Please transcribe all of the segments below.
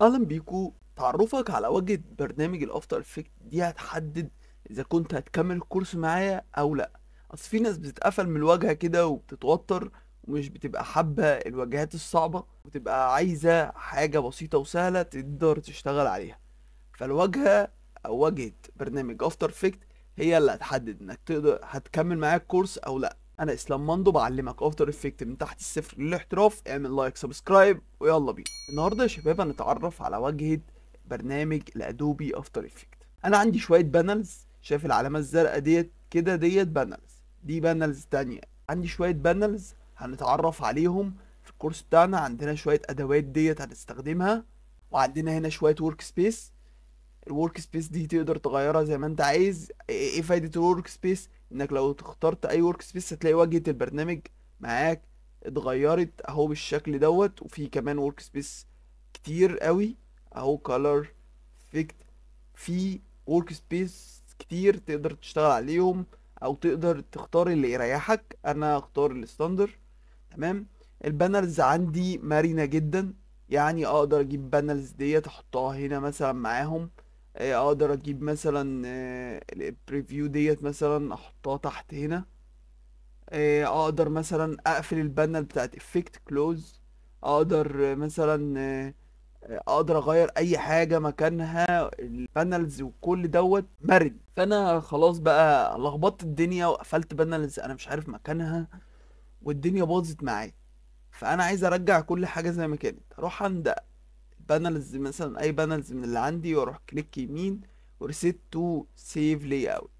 اهلا بيكو تعرفك على وجه برنامج الافتر افكت دي هتحدد اذا كنت هتكمل الكورس معايا او لا اصل في ناس بتتقفل من الواجهة كده وبتتوتر ومش بتبقى حابة الواجهات الصعبة وتبقى عايزة حاجة بسيطة وسهلة تقدر تشتغل عليها فالواجهة او واجهة برنامج افتر افكت هي اللي هتحدد انك تقدر هتكمل معايا الكورس او لا انا اسلام ماندو بعلمك افتر افكت من تحت الصفر للاحتراف اعمل لايك سبسكرايب ويلا بينا النهارده يا شباب هنتعرف على واجهه برنامج الادوبي افتر افكت انا عندي شويه بانلز شايف العلامه الزرقاء ديت كده ديت بانلز دي بانلز تانية عندي شويه بانلز هنتعرف عليهم في الكورس بتاعنا عندنا شويه ادوات ديت هنستخدمها وعندنا هنا شويه ورك سبيس الورك سبيس دي تقدر تغيرها زي ما انت عايز ايه فايده الورك سبيس انك لو اخترت اي ورك سبيس هتلاقي واجهه البرنامج معاك اتغيرت اهو بالشكل دوت وفي كمان ورك سبيس كتير قوي اهو كلر فيكت في ورك سبيس كتير تقدر تشتغل عليهم او تقدر تختار اللي يريحك انا اختار الستاندر تمام البانلز عندي مرنه جدا يعني اقدر اجيب بانلز ديت احطها هنا مثلا معاهم آه، اقدر اجيب مثلا آه، البريفيو ديت مثلا احطها تحت هنا آه، اقدر مثلا اقفل البانل بتاعت افكت كلوز اقدر مثلا اقدر اغير اي حاجه مكانها البانلز وكل دوت مرن فانا خلاص بقى لخبطت الدنيا وقفلت بانلز انا مش عارف مكانها والدنيا باظت معايا فانا عايز ارجع كل حاجه زي ما كانت اروح عند بانلز مثلا اي بانلز من اللي عندي واروح كليك يمين وريسيت تو سيف لي اوت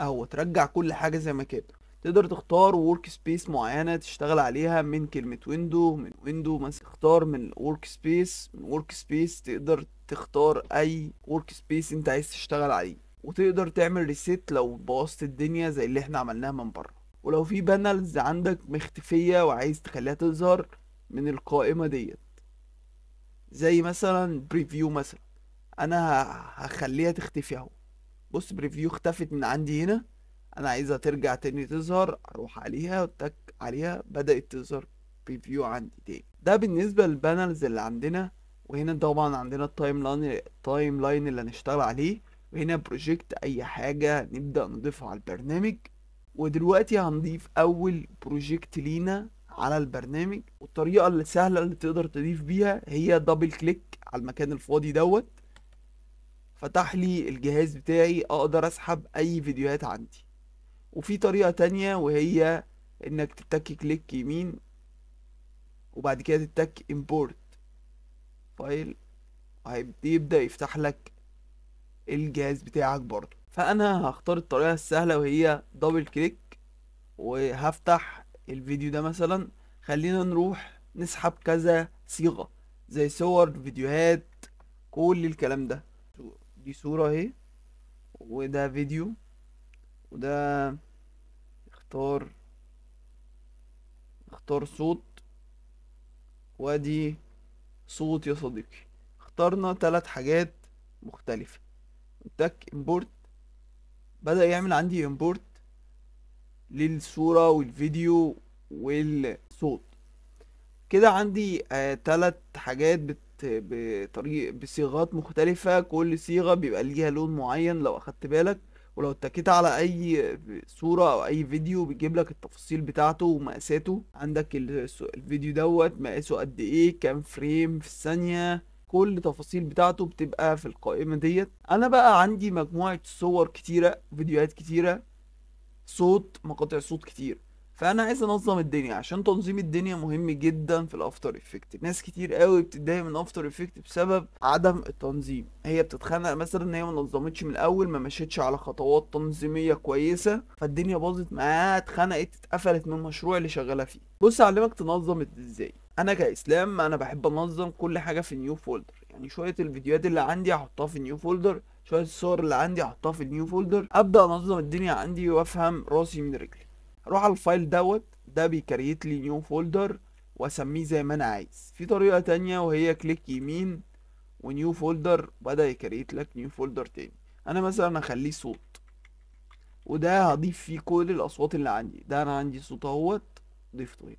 اهو ترجع كل حاجه زي ما كانت تقدر تختار ورك سبيس معينه تشتغل عليها من كلمه ويندو من ويندو مثلا تختار من ورك سبيس من ورك سبيس تقدر تختار اي ورك سبيس انت عايز تشتغل عليه وتقدر تعمل ريسيت لو بوظت الدنيا زي اللي احنا عملناها من بره ولو في بانلز عندك مختفيه وعايز تخليها تظهر من القائمه ديت زي مثلا بريفيو مثلا انا هخليها تختفي اهو بص بريفيو اختفت من عندي هنا انا عايزها ترجع تاني تظهر اروح عليها تك عليها بدأت تظهر بريفيو عندي تاني ده بالنسبة للبانلز اللي عندنا وهنا طبعا عندنا التايم لاين التايم لاين اللي هنشتغل عليه وهنا بروجكت اي حاجة نبدأ نضيفها على البرنامج ودلوقتي هنضيف اول بروجكت لينا على البرنامج والطريقه السهله اللي تقدر تضيف بيها هي دبل كليك على المكان الفاضي دوت فتح لي الجهاز بتاعي اقدر اسحب اي فيديوهات عندي وفي طريقه تانية وهي انك تتك كليك يمين وبعد كده تتك امبورت فايل هيبدا يبدا يفتح لك الجهاز بتاعك برضه فانا هختار الطريقه السهله وهي دبل كليك وهفتح الفيديو ده مثلا خلينا نروح نسحب كذا صيغة زي صور فيديوهات كل الكلام ده دي صورة اهي وده فيديو وده اختار اختار صوت وادي صوت يا صديقي اخترنا ثلاث حاجات مختلفة تك امبورت بدأ يعمل عندي امبورت للصورة والفيديو والصوت كده عندي آه حاجات بت بطريق بصيغات مختلفة كل صيغة بيبقى ليها لون معين لو أخدت بالك ولو اتكيت على أي صورة أو أي فيديو بيجيب لك التفاصيل بتاعته ومقاساته عندك الفيديو دوت مقاسه قد إيه كام فريم في الثانية كل التفاصيل بتاعته بتبقى في القائمة ديت أنا بقى عندي مجموعة صور كتيرة فيديوهات كتيرة صوت مقاطع صوت كتير فانا عايز انظم الدنيا عشان تنظيم الدنيا مهم جدا في الافتر افكت ناس كتير قوي بتتضايق من افتر افكت بسبب عدم التنظيم هي بتتخانق مثلا ان هي ما نظمتش من الاول ما مشيتش على خطوات تنظيميه كويسه فالدنيا باظت معاها اتخنقت اتقفلت من المشروع اللي شغاله فيه بص اعلمك تنظم ازاي انا كاسلام انا بحب انظم كل حاجه في نيو فولدر يعني شويه الفيديوهات اللي عندي احطها في نيو فولدر شويه الصور اللي عندي احطها في النيو فولدر ابدا انظم الدنيا عندي وافهم راسي من رجلي اروح على الفايل دوت ده بيكريت لي نيو فولدر واسميه زي ما انا عايز في طريقه تانية وهي كليك يمين ونيو فولدر بدا يكريت لك نيو فولدر تاني انا مثلا هخليه صوت وده هضيف فيه كل الاصوات اللي عندي ده انا عندي صوت اهوت ضيفته هنا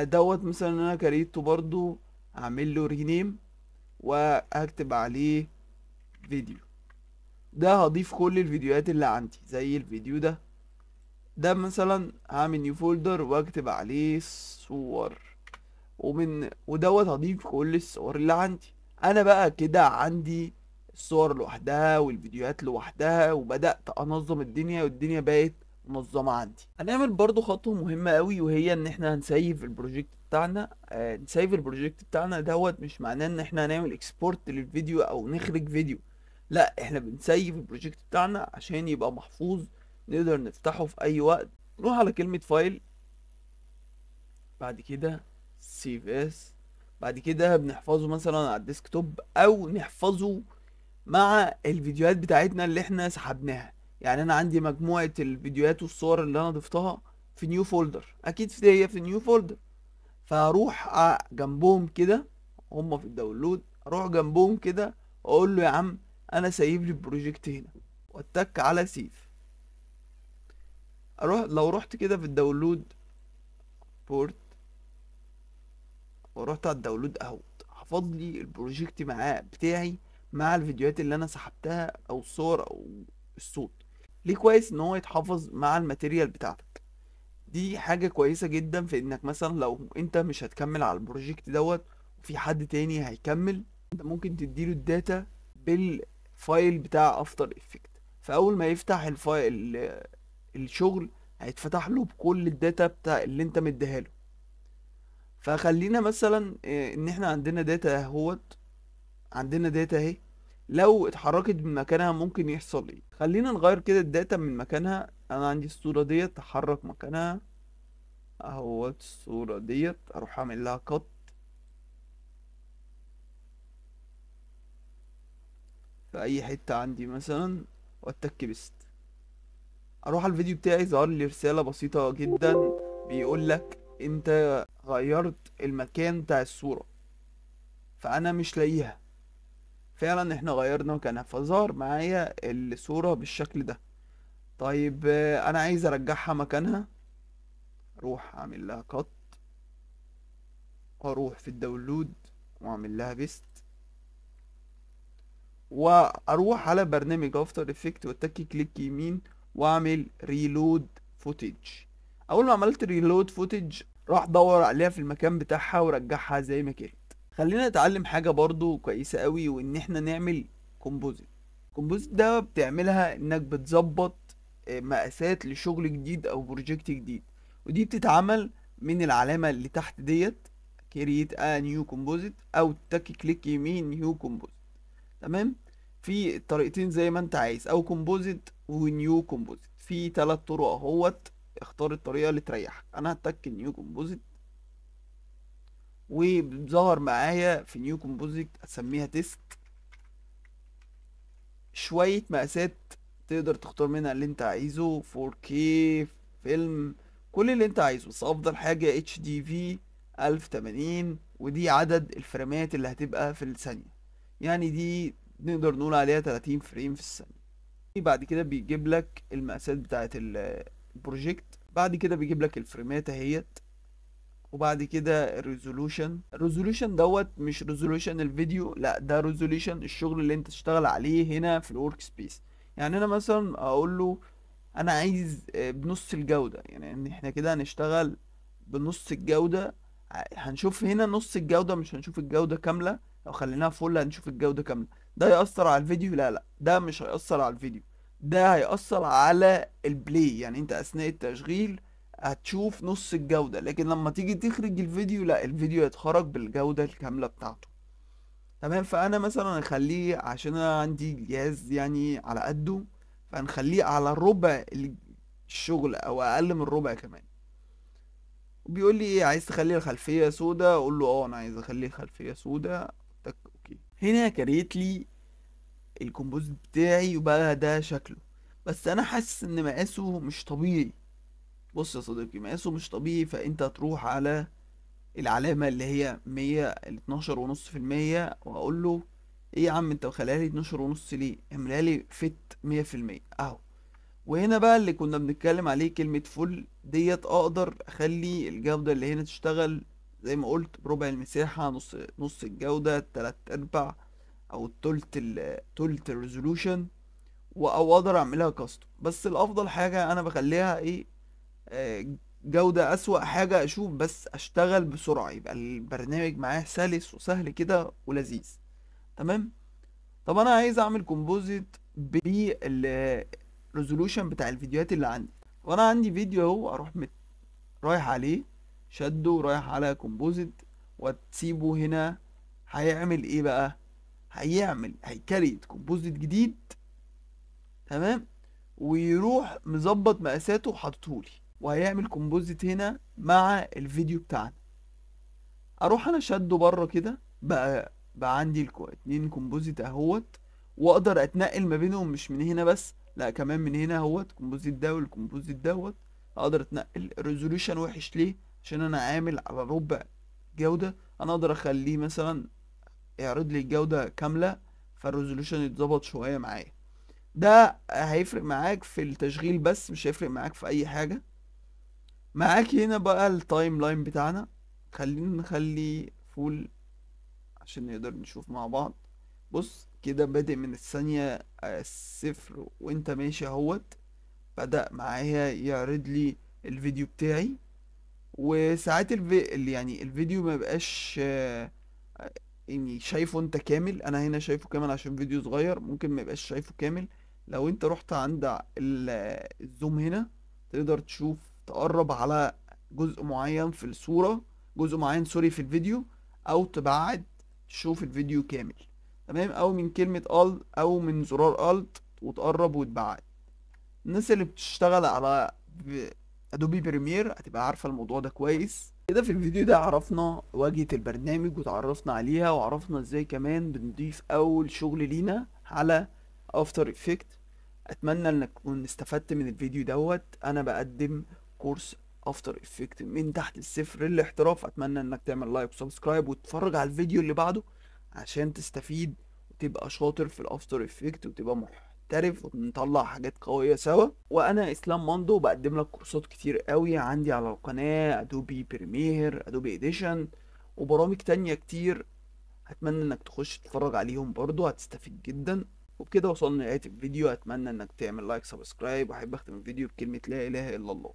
آه دوت مثلا انا كريته برضو اعمل له رينيم واكتب عليه فيديو ده هضيف كل الفيديوهات اللي عندي زي الفيديو ده ده مثلا هعمل نيو فولدر واكتب عليه صور ومن ودوت هضيف كل الصور اللي عندي انا بقى كده عندي الصور لوحدها والفيديوهات لوحدها وبدأت انظم الدنيا والدنيا بقت منظمة عندي هنعمل برضو خطوة مهمة قوي وهي ان احنا هنسيف البروجكت بتاعنا آه نسيف البروجكت بتاعنا دوت مش معناه ان احنا هنعمل اكسبورت للفيديو او نخرج فيديو لا احنا بنسيف البروجكت بتاعنا عشان يبقى محفوظ نقدر نفتحه في اي وقت نروح على كلمة فايل بعد كده سيف اس بعد كده بنحفظه مثلا على الديسكتوب او نحفظه مع الفيديوهات بتاعتنا اللي احنا سحبناها يعني انا عندي مجموعة الفيديوهات والصور اللي انا ضفتها في نيو فولدر اكيد في هي في نيو فولدر فهروح جنبهم كده هما في الداونلود اروح جنبهم كده اقول له يا عم انا سايب لي البروجكت هنا واتك على سيف اروح لو رحت كده في الداونلود بورت ورحت على الداونلود اهو حفظ لي البروجكت معاه بتاعي مع الفيديوهات اللي انا سحبتها او الصور او الصوت ليه كويس ان هو يتحفظ مع الماتيريال بتاعتك دي حاجة كويسة جدا في انك مثلا لو انت مش هتكمل على البروجكت دوت وفي حد تاني هيكمل انت ممكن تديله الداتا بال فايل بتاع افتر افكت فاول ما يفتح الفايل الشغل هيتفتح له بكل الداتا بتاع اللي انت مديها له فخلينا مثلا آه، ان احنا عندنا داتا اهوت عندنا داتا اهي لو اتحركت من مكانها ممكن يحصل ايه خلينا نغير كده الداتا من مكانها انا عندي الصورة ديت تحرك مكانها اهوت الصورة ديت اروح اعمل لها قط في اي حتة عندي مثلا واتك بيست اروح على الفيديو بتاعي ظهر لي رسالة بسيطة جدا بيقول لك انت غيرت المكان بتاع الصورة فانا مش لاقيها فعلا احنا غيرنا مكانها فظهر معايا الصورة بالشكل ده طيب انا عايز ارجعها مكانها اروح اعمل لها قط واروح في الداونلود واعمل لها بيست واروح على برنامج افتر افكت واتكي كليك يمين واعمل ريلود فوتج اول ما عملت ريلود فوتج راح دور عليها في المكان بتاعها ورجعها زي ما كانت خلينا نتعلم حاجه برضو كويسه قوي وان احنا نعمل كومبوزيت الكومبوزيت ده بتعملها انك بتظبط آه، مقاسات لشغل جديد او بروجكت جديد ودي بتتعمل من العلامه اللي تحت ديت كرييت ا نيو كومبوزيت او تك كليك يمين نيو كومبوزيت تمام في طريقتين زي ما انت عايز او كومبوزيت ونيو كومبوزيت في ثلاث طرق اهوت اختار الطريقه اللي تريحك انا هتك نيو كومبوزيت وظهر معايا في نيو كومبوزيت اسميها تيست شويه مقاسات تقدر تختار منها اللي انت عايزه 4K فيلم كل اللي انت عايزه بس افضل حاجه اتش دي في 1080 ودي عدد الفريمات اللي هتبقى في الثانيه يعني دي نقدر نقول عليها 30 فريم في الثانية بعد كده بيجيب لك المقاسات بتاعة البروجكت بعد كده بيجيب لك الفريمات اهيت وبعد كده الريزولوشن الريزولوشن دوت مش ريزولوشن الفيديو لا ده ريزولوشن الشغل اللي انت تشتغل عليه هنا في الورك سبيس يعني انا مثلا اقول له انا عايز آه، بنص الجودة يعني ان احنا كده هنشتغل بنص الجودة هنشوف هنا نص الجودة مش هنشوف الجودة كاملة لو خليناها فل هنشوف الجودة كاملة ده هيأثر على الفيديو لا لا ده مش هيأثر على الفيديو ده هيأثر على البلاي يعني انت اثناء التشغيل هتشوف نص الجودة لكن لما تيجي تخرج الفيديو لا الفيديو هيتخرج بالجودة الكاملة بتاعته تمام فانا مثلا اخليه عشان انا عندي جهاز يعني على قده فنخليه على ربع الشغل او اقل من ربع كمان وبيقول لي ايه عايز تخلي الخلفيه سودة اقول له اه انا عايز اخلي الخلفيه سودة تك اوكي هنا كريت لي الكومبوز بتاعي وبقى ده شكله بس انا حاسس ان مقاسه مش طبيعي بص يا صديقي مقاسه مش طبيعي فانت هتروح على العلامة اللي هي مية الاتناشر ونص في المية واقول له ايه يا عم انت مخليها لي اتناشر ونص ليه عملها لي فت مية في المية اهو وهنا بقى اللي كنا بنتكلم عليه كلمة فل ديت اقدر اخلي الجودة اللي هنا تشتغل زي ما قلت بربع المساحة نص نص الجودة تلات أرباع أو التلت ال تلت الريزولوشن أو أقدر أعملها كاستم بس الأفضل حاجة أنا بخليها إيه آه، جودة أسوأ حاجة أشوف بس أشتغل بسرعة يبقى البرنامج معاه سلس وسهل كده ولذيذ تمام طب أنا عايز أعمل كومبوزيت بالريزولوشن بتاع الفيديوهات اللي عندي وأنا عندي فيديو أهو أروح مت... رايح عليه شده ورايح على كومبوزيت وتسيبه هنا هيعمل ايه بقى هيعمل هيكريت كومبوزيت جديد تمام ويروح مظبط مقاساته لي وهيعمل كومبوزيت هنا مع الفيديو بتاعنا اروح انا شده بره كده بقى بقى عندي الكو... اتنين كومبوزيت اهوت واقدر اتنقل ما بينهم مش من هنا بس لا كمان من هنا اهوت كومبوزيت ده والكومبوزيت دوت اقدر اتنقل الريزوليوشن وحش ليه عشان انا عامل على ربع جودة انا اقدر اخليه مثلا يعرض لي الجودة كاملة فالريزولوشن يتظبط شوية معايا ده هيفرق معاك في التشغيل بس مش هيفرق معاك في اي حاجة معاك هنا بقى التايم لاين بتاعنا خلينا نخلي فول عشان نقدر نشوف مع بعض بص كده بادئ من الثانية آه، الصفر وانت ماشي اهوت بدأ معايا يعرض لي الفيديو بتاعي وساعات الفي... يعني الفيديو ما بقاش آه، يعني شايفه انت كامل انا هنا شايفه كامل عشان فيديو صغير ممكن ما يبقاش شايفه كامل لو انت رحت عند الزوم هنا تقدر تشوف تقرب على جزء معين في الصورة جزء معين سوري في الفيديو او تبعد تشوف الفيديو كامل تمام او من كلمة alt او من زرار alt وتقرب وتبعد الناس اللي بتشتغل على ادوبي بريمير هتبقى عارفه الموضوع ده كويس كده في الفيديو ده عرفنا واجهه البرنامج وتعرفنا عليها وعرفنا ازاي كمان بنضيف اول شغل لينا على افتر افكت اتمنى انك تكون استفدت من الفيديو دوت انا بقدم كورس افتر افكت من تحت الصفر للاحتراف اتمنى انك تعمل لايك وسبسكرايب وتتفرج على الفيديو اللي بعده عشان تستفيد وتبقى شاطر في الافتر افكت وتبقى محترف محترف ونطلع حاجات قوية سوا وانا اسلام ماندو بقدم لك كورسات كتير قوي عندي على القناة ادوبي بريمير ادوبي اديشن وبرامج تانية كتير هتمنى انك تخش تتفرج عليهم برضو هتستفيد جدا وبكده وصلنا لنهاية الفيديو اتمنى انك تعمل لايك سبسكرايب واحب اختم الفيديو بكلمة لا اله الا الله